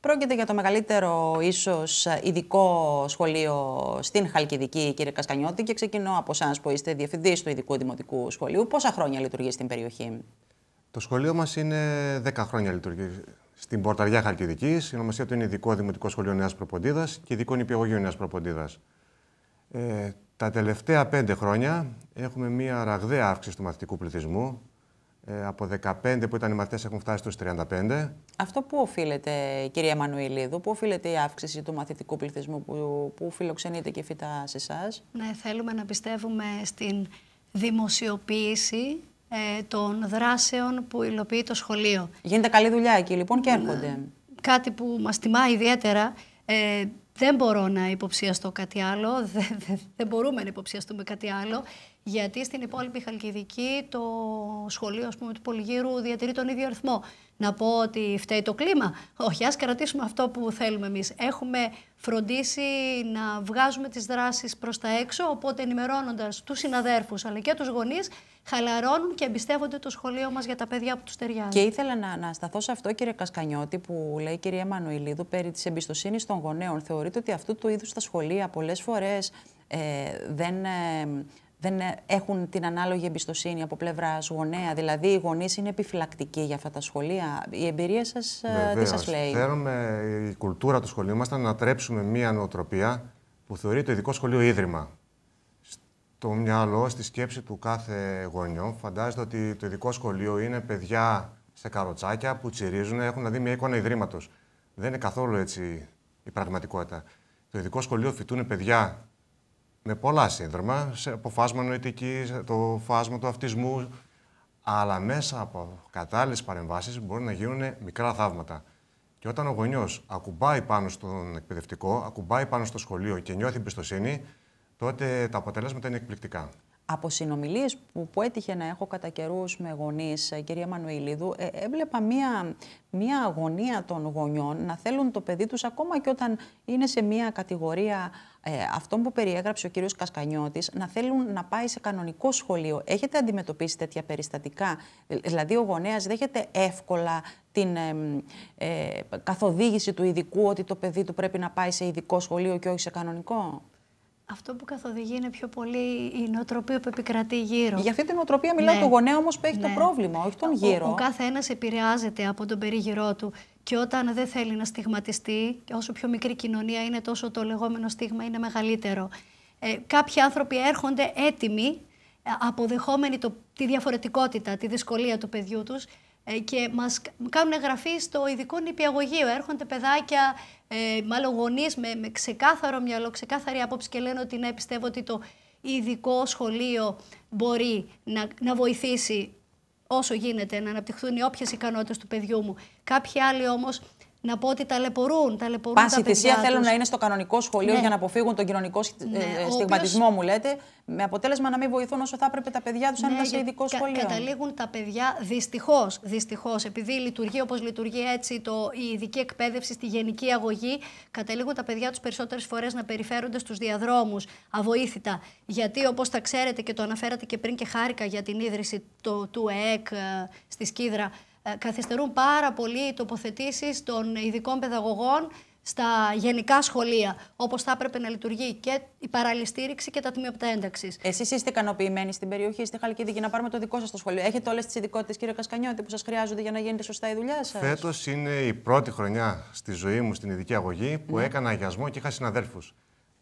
Πρόκειται για το μεγαλύτερο ίσως ειδικό σχολείο στην Χαλκιδική, κύριε Κασκανιώτη, και ξεκινώ από εσάς που είστε διευθυντής του ειδικού δημοτικού σχολείου. Πόσα χρόνια λειτουργεί στην περιοχή, Το σχολείο μας είναι 10 χρόνια λειτουργεί στην Πορταριά Χαλκιδική. Η ονομασία του είναι Ειδικό Δημοτικό Σχολείο Νέας Προποντίδας και Ειδικό Νηπιαγωγείο Νέας Προποντίδας. Ε, τα τελευταία 5 χρόνια έχουμε μία ραγδαία αύξηση του μαθητικού πληθυσμού. Ε, από 15 που ήταν οι μαθητές έχουν φτάσει στους 35. Αυτό που οφείλεται, κυρία Μανουηλίδου, που οφείλεται η αύξηση του μαθητικού πληθυσμού που, που φιλοξενείται και φυτά σε εσάς. Ναι, θέλουμε να πιστεύουμε στην δημοσιοποίηση ε, των δράσεων που υλοποιεί το σχολείο. Γίνεται καλή δουλειά εκεί λοιπόν και ναι. έρχονται. Κάτι που μας τιμά ιδιαίτερα. Ε, δεν μπορώ να υποψιαστώ κάτι άλλο, δεν, δεν μπορούμε να υποψιαστούμε κάτι άλλο. Γιατί στην υπόλοιπη Χαλκιδική το σχολείο πούμε, του Πολυγύρου διατηρεί τον ίδιο αριθμό. Να πω ότι φταίει το κλίμα. Όχι, ας κρατήσουμε αυτό που θέλουμε εμείς. Έχουμε φροντίσει να βγάζουμε τις δράσεις προς τα έξω, οπότε ενημερώνοντας τους συναδέρφους αλλά και τους γονείς, χαλαρώνουν και εμπιστεύονται το σχολείο μας για τα παιδιά που τους ταιριάζουν. Και ήθελα να, να σταθώ σε αυτό, κύριε Κασκανιώτη, που λέει η κυρία Μανουηλίδου περί της εμπιστοσύνης των γονέων. Θεωρείτε ότι αυτού του είδους τα σχολεία πολλές φορές ε, δεν. Ε, δεν ε, έχουν την ανάλογη εμπιστοσύνη από πλευράς γονέα. Δηλαδή, οι γονείς είναι επιφυλακτικοί για αυτά τα σχολεία. Η εμπειρία σα τι σας λέει. Θέλουμε η κουλτούρα του σχολείου μας να ανατρέψουμε μία νοοτροπία που θεωρεί το ειδικό σχολείο ίδρυμα. Στο μυαλό, στη σκέψη του κάθε γονιό, φαντάζεται ότι το ειδικό σχολείο είναι παιδιά σε καροτσάκια που τσιρίζουν, έχουν δηλαδή μια εικόνα ιδρύματος. Δεν είναι καθόλου έτσι η πραγματικότητα. Το ειδικό σχολείο φοιτούν παιδιά με πολλά σύνδρομα, σε φάσμα νοητική, το φάσμα του αυτισμού, αλλά μέσα από κατάλληλες παρεμβάσεις μπορούν να γίνουν μικρά θαύματα. Και όταν ο γονιός ακουμπάει πάνω στον εκπαιδευτικό, ακουμπάει πάνω στο σχολείο και νιώθει εμπιστοσύνη, τότε τα αποτελέσματα είναι εκπληκτικά από συνομιλίες που, που έτυχε να έχω κατά καιρούς με γονείς, ε, κυρία Μανουηλίδου, ε, έβλεπα μία, μία αγωνία των γονιών να θέλουν το παιδί τους ακόμα και όταν είναι σε μία κατηγορία ε, αυτών που περιέγραψε ο κύριος Κασκανιώτης, να θέλουν να πάει σε κανονικό σχολείο. Έχετε αντιμετωπίσει τέτοια περιστατικά, ε, δηλαδή ο γονέας δέχεται εύκολα την καθοδήγηση του ειδικού ότι το παιδί του πρέπει να πάει σε ειδικό σχολείο και όχι σε κανονικό αυτό που καθοδηγεί είναι πιο πολύ η νοοτροπία που επικρατεί γύρω. Για αυτή την νοοτροπία μιλάει ναι. το γονέα όμως που έχει το ναι. πρόβλημα, όχι τον γύρο. Ο, ο κάθε ένα επηρεάζεται από τον περίγυρό του. Και όταν δεν θέλει να στιγματιστεί, όσο πιο μικρή κοινωνία είναι, τόσο το λεγόμενο στίγμα είναι μεγαλύτερο. Ε, κάποιοι άνθρωποι έρχονται έτοιμοι, ε, αποδεχόμενοι το, τη διαφορετικότητα, τη δυσκολία του παιδιού τους, ε, και μας κάνουν εγγραφή στο ειδικό νηπιαγωγείο. Έρχονται παιδάκια, ε, μάλλον γονείς με, με ξεκάθαρο μυαλό, ξεκάθαρη άποψη και λένε ότι ναι, πιστεύω ότι το ειδικό σχολείο μπορεί να, να βοηθήσει όσο γίνεται να αναπτυχθούν οι όποιες ικανότητες του παιδιού μου. Κάποιοι άλλοι όμως να πω ότι ταλαιπωρούν. ταλαιπωρούν Πάση τα θυσία τους. θέλουν να είναι στο κανονικό σχολείο ναι. για να αποφύγουν τον κοινωνικό ναι, ε, στιγματισμό, μου λέτε. Με αποτέλεσμα να μην βοηθούν όσο θα έπρεπε τα παιδιά τους αν ναι, ήταν σε ειδικό κα, σχολείο. Καταλήγουν τα παιδιά δυστυχώς. Δυστυχώς, επειδή λειτουργεί όπως λειτουργεί έτσι το, η ειδική εκπαίδευση στη γενική αγωγή, καταλήγουν τα παιδιά τους περισσότερες φορές να περιφέρονται στους διαδρόμους αβοήθητα. Γιατί όπως τα ξέρετε και το αναφέρατε και πριν και χάρηκα για την ίδρυση το, του ΕΕΚ ε, στη Σκίδρα, ε, καθυστερούν πάρα πολύ οι τοποθετήσεις των ειδικών παιδαγωγών στα γενικά σχολεία, όπως θα έπρεπε να λειτουργεί και η παράλληλη στήριξη και τα τμήματα ένταξης. Εσείς είστε ικανοποιημένοι στην περιοχή, στη για να πάρουμε το δικό σας το σχολείο. Έχετε όλες τις ειδικότητες, κύριε Κασκανιώτη, που σας χρειάζονται για να γίνεται σωστά η δουλειά σας. Φέτος είναι η πρώτη χρονιά στη ζωή μου στην ειδική αγωγή που ναι. έκανα αγιασμό και είχα συναδέλφους.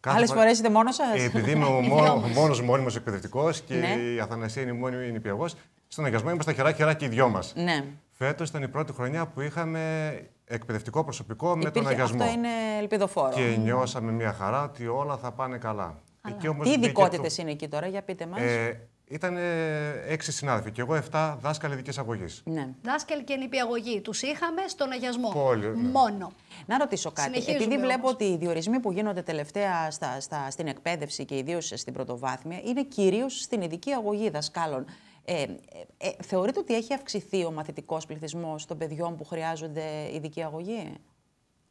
Άλλε φορέ είστε μόνος σας. Ε, επειδή είμαι ο μόνος μόνιμος εκπαιδευτικός και ναι. η Αθανασία είναι η μόνιμη νηπιαγό, στον αγιασμό είμαστε χερά-χερά και οι δυο μας. Ναι. Φέτος ήταν η πρώτη χρονιά που είχαμε εκπαιδευτικό προσωπικό με τον αγιασμό. Αυτό είναι ελπιδοφόρο. Και νιώσαμε μια χαρά ότι όλα θα πάνε καλά. Εκεί όμως Τι ειδικότητε είναι εκεί τώρα, για πείτε μας. Ε, ήταν έξι συνάδελφοι και εγώ 7 δάσκαλοι ειδικής αγωγής. Ναι. Δάσκαλοι και νηπιαγωγοί. Τους είχαμε στον αγιασμό. Μόνο. Να ρωτήσω κάτι. Επειδή όμως. βλέπω ότι οι διορισμοί που γίνονται τελευταία στα, στα, στην εκπαίδευση και ιδίως στην πρωτοβάθμια είναι κυρίως στην ειδική αγωγή δασκάλων. Ε, ε, ε, θεωρείτε ότι έχει αυξηθεί ο μαθητικός πληθυσμός των παιδιών που χρειάζονται ειδική αγωγή.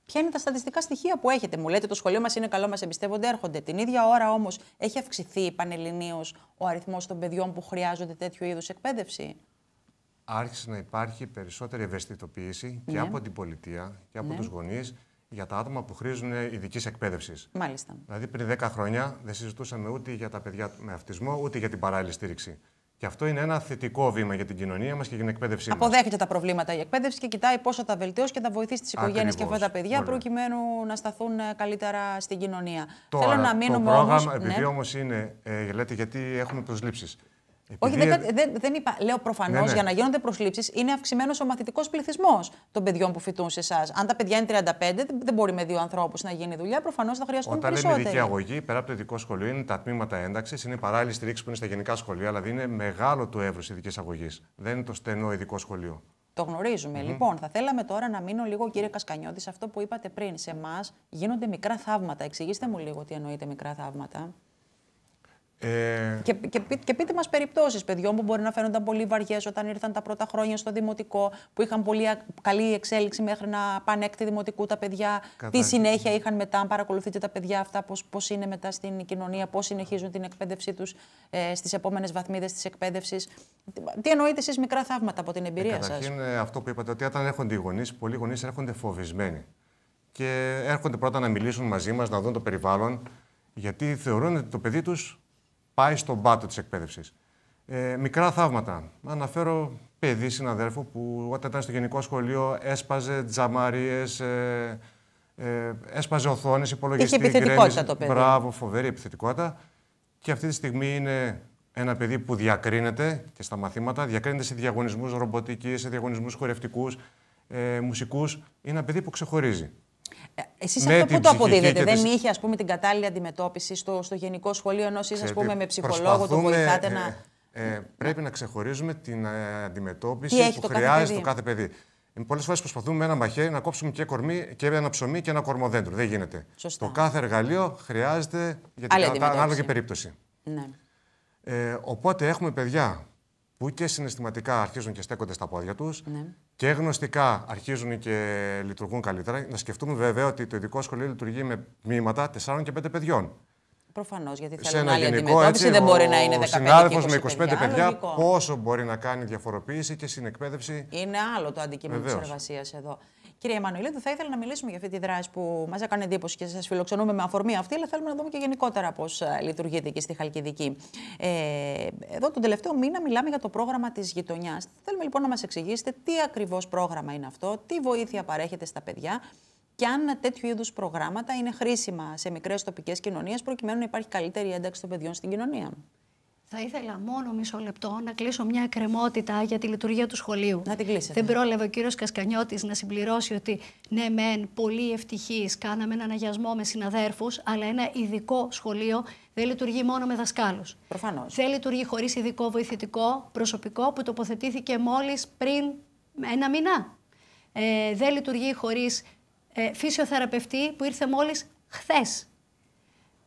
Ποια είναι τα στατιστικά στοιχεία που έχετε. Μου λέτε το σχολείο μας είναι καλό, μας εμπιστεύονται, έρχονται. Την ίδια ώρα όμως έχει αυξηθεί πανελληνίως ο αριθμός των παιδιών που χρειάζονται τέτοιου είδους εκπαίδευση. Άρχισε να υπάρχει περισσότερη ευαισθητοποίηση ναι. και από την πολιτεία και από ναι. τους γονείς για τα άτομα που χρήζουν ειδικής εκπαίδευσης. Μάλιστα. Δηλαδή, πριν 10 χρόνια δεν συζητούσαμε ούτε για τα παιδιά με αυτισμό, ούτε για την παράλληλη στήριξη. Και αυτό είναι ένα θετικό βήμα για την κοινωνία μας και για την εκπαίδευσή Αποδέχεται τα προβλήματα η εκπαίδευση και κοιτάει πόσο θα τα βελτιώσει και θα βοηθήσει τις οικογένειες και αυτά τα παιδιά προκειμένου να σταθούν ε, καλύτερα στην κοινωνία. Τώρα, Θέλω να μείνουμε όμως. Επειδή ναι. όμως είναι, ε, γιατί έχουμε προσλήψεις. Επειδή... Όχι, δεν, είπα. Λέω προφανώς ναι, ναι. για να γίνονται προσλήψεις είναι αυξημένος ο μαθητικός πληθυσμός των παιδιών που φοιτούν σε εσάς. Αν τα παιδιά είναι 35, δεν μπορεί με δύο ανθρώπους να γίνει δουλειά. Προφανώς θα χρειαστούν Όταν Όταν λέμε ειδική αγωγή, πέρα από το ειδικό σχολείο, είναι τα τμήματα ένταξης, είναι παράλληλη στηρίξη που είναι στα γενικά σχολεία, δηλαδή είναι μεγάλο το εύρος ειδικής αγωγής. Δεν είναι το στενό ειδικό σχολείο. Το γνωριζουμε Λοιπόν, θα θέλαμε τώρα να μείνω λίγο, κύριε Κασκανιώτης, σε αυτό που είπατε πριν. Σε εμάς γίνονται μικρά θαύματα. Εξηγήστε μου λίγο τι εννοείται μικρά θαύματα. Ε... Και, και, και πείτε μας περιπτώσεις παιδιών που μπορεί να φαίνονταν πολύ βαριές όταν ήρθαν τα πρώτα χρόνια στο δημοτικό, που είχαν πολύ καλή εξέλιξη μέχρι να πάνε έκτη δημοτικού τα παιδιά. Κατά... Τι συνέχεια είχαν μετά, αν παρακολουθείτε τα παιδιά αυτά, πώς είναι μετά στην κοινωνία, πώς συνεχίζουν την εκπαίδευσή τους ε, στις επόμενες βαθμίδες της εκπαίδευσης. Τι εννοείτε εσείς μικρά θαύματα από την ε, εμπειρία ε, σα. Καταρχήν, αυτό που είπατε, ότι όταν έρχονται οι γονείς, πολλοί γονείς έρχονται φοβισμένοι. Και έρχονται πρώτα να μιλήσουν μαζί μας, να δουν το περιβάλλον, γιατί θεωρούν ότι το παιδί τους πάει στον πάτο της εκπαίδευσης. Ε, μικρά θαύματα. Αναφέρω παιδί συναδέρφου που όταν ήταν στο γενικό σχολείο έσπαζε τζαμάριε, ε, έσπαζε οθόνες υπολογιστή, Είχε επιθετικότητα το παιδί. Μπράβο, φοβερή επιθετικότητα. Και αυτή τη στιγμή είναι ένα παιδί που διακρίνεται και στα μαθήματα, διακρίνεται σε διαγωνισμούς ρομποτικής, σε διαγωνισμούς χορευτικούς, ε, μουσικούς. Είναι ένα παιδί που ξεχωρίζει. Ε, εσείς ναι, αυτό πού το αποδίδετε, δεν είχε ας πούμε, την κατάλληλη αντιμετώπιση στο, στο γενικό σχολείο, ενώ εσείς με ψυχολόγο το βοηθάτε να. Ε, ε, πρέπει να ξεχωρίζουμε την ε, αντιμετώπιση που χρειάζεται το κάθε παιδί. Πολλές φορές προσπαθούμε με ένα μαχαίρι να κόψουμε και κορμί και ένα ψωμί και ένα κορμοδέντρο. Δεν γίνεται. Το κάθε εργαλείο χρειάζεται για την ανάλογη περίπτωση. Ναι. Ε, οπότε έχουμε παιδιά που και συναισθηματικά αρχίζουν και στέκονται στα πόδια τους ναι. και γνωστικά αρχίζουν και λειτουργούν καλύτερα. Να σκεφτούμε βέβαια ότι το ειδικό σχολείο λειτουργεί με τμήματα 4 και 5 παιδιών. Προφανώς, γιατί θέλει να άλλη αντιμετώπιση. δεν μπορεί να είναι 15 συνάδελφο με 25 παιδιά, πόσο μπορεί να κάνει διαφοροποίηση και συνεκπαίδευση. Είναι άλλο το αντικείμενο της εργασίας εδώ. Κύριε Εμμανουήλ, θα ήθελα να μιλήσουμε για αυτή τη δράση που μας έκανε εντύπωση και σας φιλοξενούμε με αφορμή αυτή, αλλά θέλουμε να δούμε και γενικότερα πώς ε, λειτουργείτε και στη Χαλκιδική. Ε, εδώ τον τελευταίο μήνα μιλάμε για το πρόγραμμα της γειτονιάς. Θέλουμε λοιπόν να μας εξηγήσετε τι ακριβώς πρόγραμμα είναι αυτό, τι βοήθεια παρέχεται στα παιδιά και αν τέτοιου είδους προγράμματα είναι χρήσιμα σε μικρές τοπικές κοινωνίες, προκειμένου να υπάρχει καλύτερη ένταξη των παιδιών στην κοινωνία. Θα ήθελα μόνο μισό λεπτό να κλείσω μια εκκρεμότητα για τη λειτουργία του σχολείου. Να την κλείσετε. Δεν πρόλαβε ο κύριος Κασκανιώτης να συμπληρώσει ότι ναι, μεν πολύ ευτυχή, κάναμε έναν αγιασμό με συναδέρφους, αλλά ένα ειδικό σχολείο δεν λειτουργεί μόνο με δασκάλους. Προφανώς. Δεν λειτουργεί χωρίς ειδικό βοηθητικό προσωπικό που τοποθετήθηκε μόλις πριν ένα μήνα. Ε, δεν λειτουργεί χωρίς ε, φυσιοθεραπευτή που ήρθε μόλις χθες.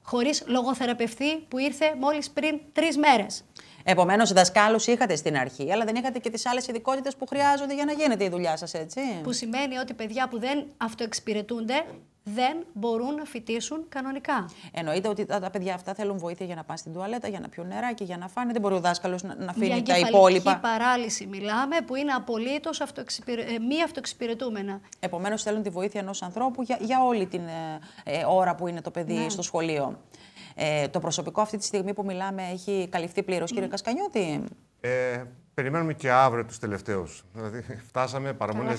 Χωρίς λογοθεραπευτή που ήρθε μόλις πριν τρεις μέρες. Επομένως, δασκάλους είχατε στην αρχή, αλλά δεν είχατε και τις άλλες ειδικότητες που χρειάζονται για να γίνεται η δουλειά σας, έτσι. Που σημαίνει ότι παιδιά που δεν αυτοεξυπηρετούνται δεν μπορούν να φοιτήσουν κανονικά. Εννοείται ότι τα παιδιά αυτά θέλουν βοήθεια για να πάνε στην τουαλέτα, για να πιούν και για να φάνε. Δεν μπορεί ο δάσκαλος να, να φύγει τα υπόλοιπα. Για παράλυση μιλάμε, που είναι απολύτως αυτοεξυπηρε... Ε, μη αυτοεξυπηρετούμενα. Επομένως, θέλουν τη βοήθεια ενός ανθρώπου για, για όλη την ε, ε, ώρα που είναι το παιδί ναι. στο σχολείο. το προσωπικό αυτή τη στιγμή που μιλάμε έχει καλυφθεί πλήρως, mm. κύριε Κασκανιώτη. Ε, Περιμένουμε και αύριο τους τελευταίους. Δηλαδή, φτάσαμε παραμονέ.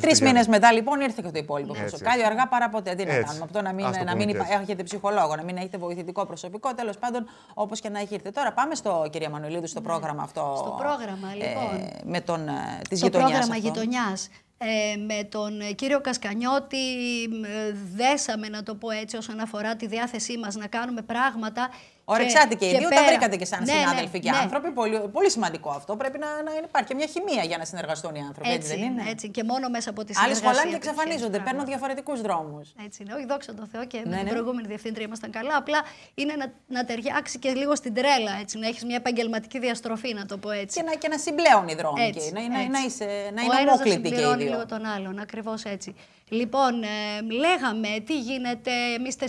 Τρει μήνες μετά λοιπόν ήρθε και το υπόλοιπο Έτσι. Αργά παρά ποτέ. Τι να Έτσι. κάνουμε. Αυτό να μην, να μην υπα... έχετε ψυχολόγο, να μην έχετε βοηθητικό προσωπικό. Τέλος πάντων, όπως και να έχει ήρθε. Τώρα πάμε στο κυρία Μανουλίδου, στο ναι. πρόγραμμα αυτό. Στο πρόγραμμα, ε, λοιπόν. με τον, ε, το πρόγραμμα γειτονιάς ε, με τον ε, κύριο Κασκανιώτη ε, δέσαμε, να το πω έτσι, όσον αφορά τη διάθεσή μας να κάνουμε πράγματα. Ωρεξάτε και, οι δύο πέρα. τα βρήκατε και σαν ναι, ναι συνάδελφοι ναι, και άνθρωποι. Πολύ, πολύ σημαντικό αυτό. Πρέπει να, να υπάρχει και μια χημεία για να συνεργαστούν οι άνθρωποι. Έτσι, έτσι, δεν είναι. έτσι. Και μόνο μέσα από τη συνεργασία. Άλλοι σχολάνε και εξαφανίζονται. Παίρνουν διαφορετικούς δρόμους. Έτσι είναι. Όχι, δόξα τω Θεώ και με ναι, την ναι. προηγούμενη διευθύντρια ήμασταν καλά. Απλά είναι να, να ταιριάξει και λίγο στην τρέλα. Έτσι, να έχεις μια επαγγελματική διαστροφή, να το πω έτσι. Και να, και να συμπλέουν οι δρόμοι. Και να, είσαι, να είναι ομόκλητοι και οι δύο λίγο τον άλλον. Ακριβώς έτσι. Λοιπόν, ε, λέγαμε τι γίνεται. Εμείς 4,5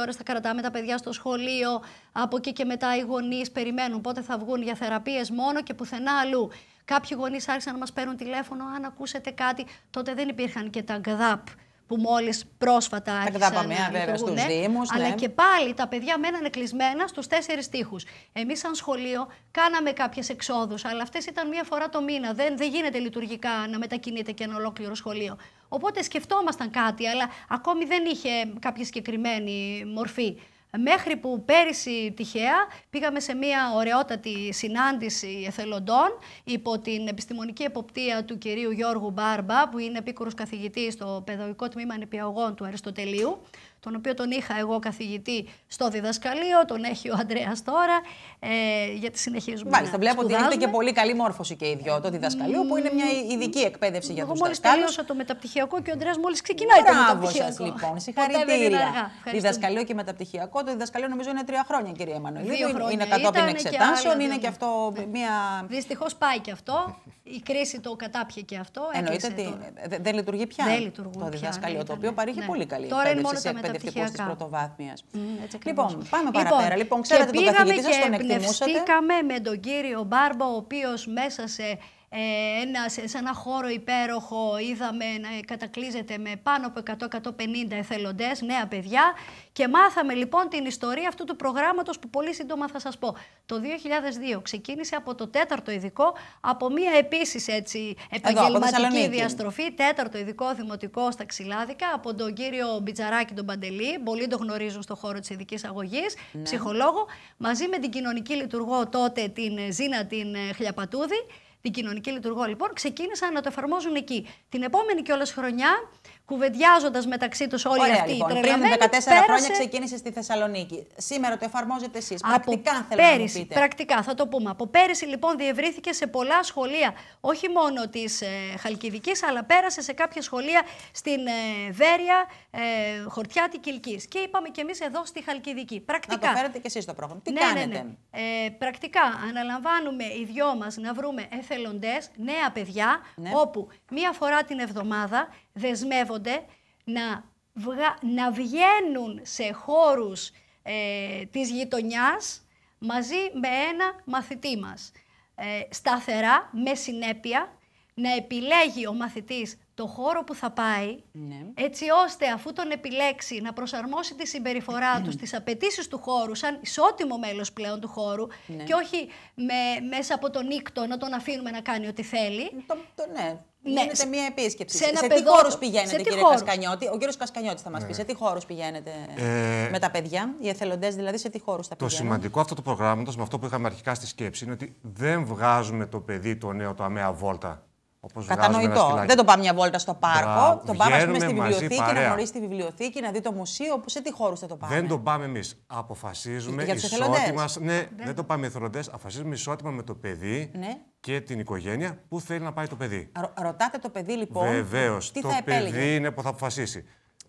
ώρε θα κρατάμε τα παιδιά στο σχολείο. Από εκεί και μετά οι γονείς περιμένουν πότε θα βγουν για θεραπείες μόνο και πουθενά αλλού. Κάποιοι γονείς άρχισαν να μας παίρνουν τηλέφωνο. Αν ακούσετε κάτι, τότε δεν υπήρχαν και τα γκδάπ που μόλις πρόσφατα άρχισαν να λειτουργούν, αλλά ναι. και πάλι τα παιδιά μένανε κλεισμένα στους τέσσερις τείχους. Εμείς σαν σχολείο κάναμε κάποιες εξόδους, αλλά αυτές ήταν μία φορά το μήνα. Δεν, δεν γίνεται λειτουργικά να μετακινείται και ένα ολόκληρο σχολείο. Οπότε σκεφτόμασταν κάτι, αλλά ακόμη δεν είχε κάποια συγκεκριμένη μορφή. Μέχρι που πέρυσι τυχαία πήγαμε σε μια ωραιότατη συνάντηση εθελοντών υπό την επιστημονική εποπτεία του κυρίου Γιώργου Μπάρμπα, που είναι επίκουρος καθηγητής στο Παιδαγωγικό Τμήμα Νηπιαγωγών του Αριστοτελείου, τον οποίο τον είχα εγώ καθηγητή στο διδασκαλείο, τον έχει ο Αντρέας τώρα, ε, γιατί συνεχίζουμε Μάλιστα, βλέπω ότι έχετε και πολύ καλή μόρφωση και οι δυο, το διδασκαλείο, που είναι μια ειδική εκπαίδευση για του. δασκάλους. Εγώ μόλις τελείωσα το μεταπτυχιακό και ο Αντρέας μόλις ξεκινάει Μπράβο το μεταπτυχιακό. Σας, λοιπόν, συγχαρητήρια. Διδασκαλείο και μεταπτυχιακό, το διδασκαλείο νομίζω είναι τρία χρόνια, κυρία Εμμανουηλίδου. Είναι, είναι κατόπιν εξετάσεων, είναι και αυτό μια. Δυστυχώς πάει και αυτό. Η κρίση το κατάπιε και αυτό. Εννοείται ότι δεν λειτουργεί πια το ναι, διδασκαλείο, το οποίο παρήχε ναι. πολύ καλή εκπαίδευση εκπαιδευτικό τη πρωτοβάθμια. Mm, λοιπόν, πάμε λοιπόν, παραπέρα. Λοιπόν, ξέρετε τον καθηγητή σας, τον εκτιμούσατε. με τον κύριο Μπάρμπο, ο οποίος μέσα σε ε, ένας, σε ένα χώρο υπέροχο είδαμε να κατακλείζεται με πάνω από 100-150 εθελοντές, νέα παιδιά και μάθαμε λοιπόν την ιστορία αυτού του προγράμματος που πολύ σύντομα θα σας πω. Το 2002 ξεκίνησε από το τέταρτο ειδικό, από μία επίσης έτσι επαγγελματική Εδώ, διαστροφή, τέταρτο ειδικό δημοτικό στα Ξυλάδικα, από τον κύριο Μπιτζαράκη τον Παντελή, πολλοί τον γνωρίζουν στον χώρο της ειδικής αγωγής, ναι. ψυχολόγο, μαζί με την κοινωνική λειτουργό τότε την Ζήνα την ε, Χλιαπατούδη την κοινωνική λειτουργό λοιπόν, ξεκίνησαν να το εφαρμόζουν εκεί. Την επόμενη κιόλας χρονιά κουβεντιάζοντας μεταξύ τους όλοι Ωραία, αυτοί λοιπόν. οι Πριν 14 χρόνια ξεκίνησε στη Θεσσαλονίκη. Σήμερα το εφαρμόζετε εσείς. Πρακτικά θέλω πέρυσι, να πείτε. Πρακτικά, θα το πούμε. Από πέρυσι λοιπόν διευρύθηκε σε πολλά σχολεία, όχι μόνο της ε, Χαλκιδικής, αλλά πέρασε σε κάποια σχολεία στην ε, Βέρεια, ε, Χορτιά τη Κυλκής. Και είπαμε κι εμείς εδώ στη Χαλκιδική. Πρακτικά. Να το φέρετε κι εσείς το πρόγραμμα. Τι ναι, ναι, κάνετε. Ναι, ναι. Ε, πρακτικά αναλαμβάνουμε οι δυο μας να βρούμε εθελοντές, νέα παιδιά, ναι. όπου μία φορά την εβδομάδα δεσμεύονται να, να βγαίνουν σε χώρους ε, της γειτονιάς μαζί με ένα μαθητή μας. Ε, σταθερά, με συνέπεια, να επιλέγει ο μαθητής το χώρο που θα πάει, ναι. έτσι ώστε αφού τον επιλέξει να προσαρμόσει τη συμπεριφορά του ναι. στις απαιτήσεις του χώρου, σαν ισότιμο μέλος πλέον του χώρου ναι. και όχι με, μέσα από τον νύκτο να τον αφήνουμε να κάνει ό,τι θέλει. Ε, το, το, ναι. Γίνεται μια επίσκεψη. Σε, ένα σε τι χώρους πηγαίνετε, κύριε Κασκανιώτη. Ο κύριος Κασκανιώτης θα μας πει σε τι χώρους πηγαίνετε ε, με τα παιδιά, οι εθελοντές δηλαδή, σε τι χώρους θα παιδιά. Το σημαντικό αυτό το προγράμματος, με αυτό που είχαμε αρχικά στη σκέψη, είναι ότι δεν βγάζουμε το παιδί, το νέο, το αμαία βόλτα όπως Κατανοητό. Δεν το πάμε μια βόλτα στο πάρκο. το πάμε στην στη βιβλιοθήκη, να γνωρίσει τη βιβλιοθήκη, να δει το μουσείο. Που σε τι χώρους θα το πάμε. Δεν το πάμε εμείς. Αποφασίζουμε Για ισότιμα. Ναι, δεν. δεν το πάμε εθελοντές. Αποφασίζουμε ισότιμα με το παιδί ναι. και την οικογένεια που θέλει να πάει το παιδί. Ρω, ρωτάτε το παιδί λοιπόν. Βεβαίως. Το θα παιδί είναι που θα αποφασίσει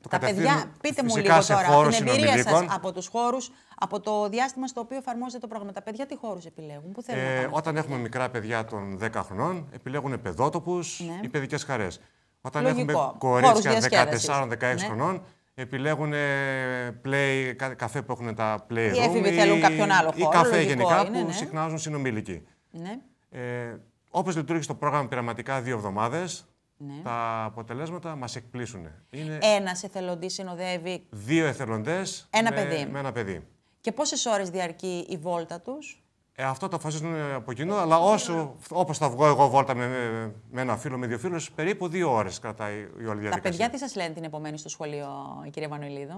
τα παιδιά, πείτε μου λίγο τώρα, την εμπειρία σας από τους χώρους, από το διάστημα στο οποίο εφαρμόζεται το πρόγραμμα. Τα παιδιά τι χώρους επιλέγουν, που θέλουν. Ε, να όταν έχουμε μικρά παιδιά των 10 χρονών, επιλέγουν παιδότοπου ναι. ή παιδικές χαρές. Λογικό. έχουμε κορίτσια 14-16 ναι. χρονών, επιλέγουν ε, play, καφέ που έχουν τα play room. Οι έφηβοι θέλουν κάποιον άλλο χώρο. Ή καφέ γενικά που ναι. συχνάζουν συνομήλικοι. Ναι. Ε, Όπως λειτουργεί το πρόγραμμα πειραματικά δύο εβδομάδες, ναι. Τα αποτελέσματα μας εκπλήσουν. Είναι... Ένας εθελοντής συνοδεύει. Δύο εθελοντές. Ένα με... παιδί. Με ένα παιδί. Και πόσες ώρες διαρκεί η βόλτα τους. Ε, αυτό το αποφασίζουν ε, από κοινού, αλλά όσο, όπως θα βγω εγώ βόλτα με, με ένα φίλο, με δύο φίλους, περίπου δύο ώρες κρατάει η όλη διαδικασία. Τα παιδιά τι σας λένε την επομένη στο σχολείο, κύριε κυρία ε,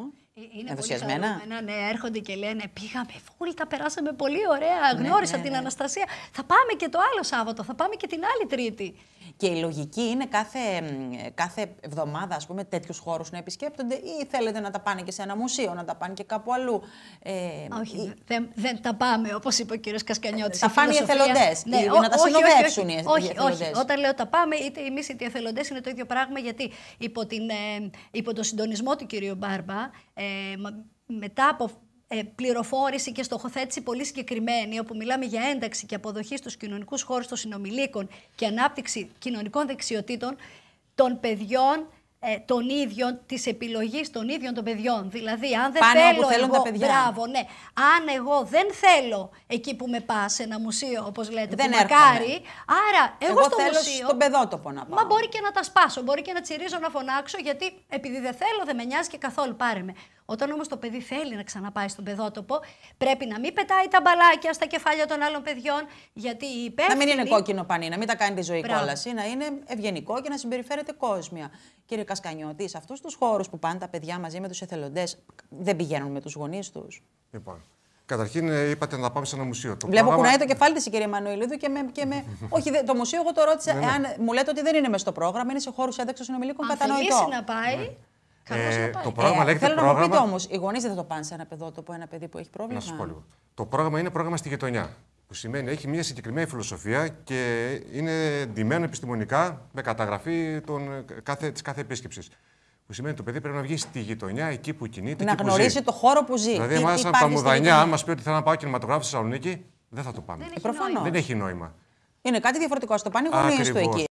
Είναι ενθουσιασμένα. Ναι, έρχονται και λένε πήγαμε βόλτα, περάσαμε πολύ ωραία, ναι, γνώρισα ναι, την Αναστασία. Θα πάμε και το άλλο Σάββατο, θα πάμε και την άλλη Τρίτη. Και η λογική είναι κάθε, κάθε εβδομάδα, ας πούμε, τέτοιους χώρους να επισκέπτονται ή θέλετε να τα πάνε και σε ένα μουσείο, να τα πάνε και κάπου αλλού. Ε, όχι, δεν, δεν τα πάμε, όπως είπε ο κύριος Κασκανιώτης. Τα φάνε οι εθελοντές, ναι, να τα όχι, συνοδεύσουν οι εθελοντές. Όχι, όταν λέω τα πάμε, είτε εμείς είτε οι εθελοντές είναι το ίδιο πράγμα, γιατί υπό, την, ε, υπό το συντονισμό του κυρίου Μπάρμπα, ε, μετά από ε, πληροφόρηση και στοχοθέτηση πολύ συγκεκριμένη, όπου μιλάμε για ένταξη και αποδοχή στους κοινωνικούς χώρους των συνομιλίκων και ανάπτυξη κοινωνικών δεξιοτήτων των παιδιών ε, των ίδιων, της επιλογής των ίδιων των παιδιών. Δηλαδή, αν δεν θέλω. Όπου εγώ, τα παιδιά. Μπράβο, ναι. Αν εγώ δεν θέλω εκεί που με πας σε ένα μουσείο, όπως λέτε, δεν που μακάρι. Άρα, εγώ, εγώ στο θέλω μουσείο. Στον να πάω. Μα μπορεί και να τα σπάσω, μπορεί και να τσιρίζω να φωνάξω, γιατί επειδή δεν θέλω, δεν με νοιάζει και καθόλου πάρε με. Όταν όμως το παιδί θέλει να ξαναπάει στον παιδότοπο, πρέπει να μην πετάει τα μπαλάκια στα κεφάλια των άλλων παιδιών, γιατί η υπεύθυνη... Να μην είναι κόκκινο πανί, να μην τα κάνει τη ζωή Μπράβο. κόλαση, να είναι ευγενικό και να συμπεριφέρεται κόσμια. Κύριε Κασκανιώτης, σε αυτούς τους χώρους που πάνε τα παιδιά μαζί με τους εθελοντές, δεν πηγαίνουν με τους γονείς τους. Λοιπόν. Καταρχήν ε, είπατε να πάμε σε ένα μουσείο. Το Βλέπω πρόγραμμα... κουνάει το κεφάλι της η κυρία Μανουηλίδου και με. με... Όχι, το μουσείο εγώ το ρώτησα. Ναι, ναι. Εάν μου λέτε ότι δεν είναι μες στο πρόγραμμα, είναι σε χώρους ένταξης συνομιλίκων, κατανοητό. Αν να πάει, ναι. Ε, το πρόγραμμα ε, λέγεται θέλω πρόγραμμα... να μου πείτε όμως, οι γονείς δεν θα το πάνε σε ένα παιδότοπο, ένα παιδί που έχει πρόβλημα. Να σας πω λίγο. Το πρόγραμμα είναι πρόγραμμα στη γειτονιά. Που σημαίνει έχει μια συγκεκριμένη φιλοσοφία και είναι ντυμένο επιστημονικά με καταγραφή τη κάθε, επίσκεψη. κάθε επίσκεψης. Που σημαίνει ότι το παιδί πρέπει να βγει στη γειτονιά, εκεί που κινείται. Να εκεί που γνωρίσει ζει. το χώρο που ζει. Δηλαδή, εμά από τα Μουδανιά, αν μα πει ότι θέλω να πάω κινηματογράφο στη Θεσσαλονίκη, δεν θα το πάμε. Δεν έχει, ε, νόημα. Δεν έχει νόημα. Είναι κάτι διαφορετικό. το πάνε οι γονείς του εκεί.